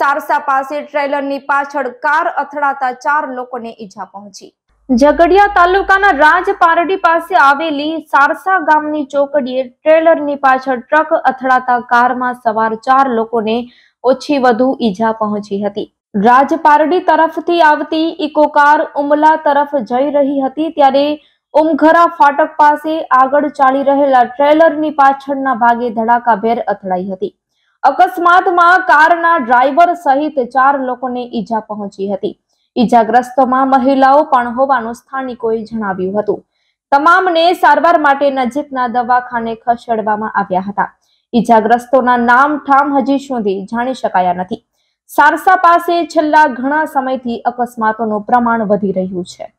સારસા પાસે ટ્રેલરની પાછળ કાર અથડાતા ચાર લોકોને ઈજા પહોંચી ઝઘડિયા તાલુકાના રાજ પાસે આવેલી સારસા ગામની ચોકડીએ ટ્રેલરની પાછળ ટ્રક અથડાતા કારમાં સવાર ચાર લોકોને ઓછી વધુ ઈજા પહોંચી હતી રાજપારડી તરફથી આવતી ઇકો કાર ઉમલા તરફ જઈ રહી હતી ત્યારે ઉમઘરા ફાટક પાસે આગળ ચાલી રહેલા ટ્રેલરની પાછળના ભાગે ધડાકાભેર અથડાઈ હતી અકસ્માતમાં કારના ડ્રાઈવર સહિત ચાર લોકોને ઈજા પહોંચી હતી ઈજાગ્રસ્તોમાં મહિલાઓ પણ હોવાનું સ્થાનિકોએ જણાવ્યું હતું તમામને સારવાર માટે નજીકના દવાખાને ખસેડવામાં આવ્યા હતા ઈજાગ્રસ્તોના નામ ઠામ હજી સુધી જાણી શકાયા નથી સારસા પાસે છેલ્લા ઘણા સમયથી અકસ્માતોનું પ્રમાણ વધી રહ્યું છે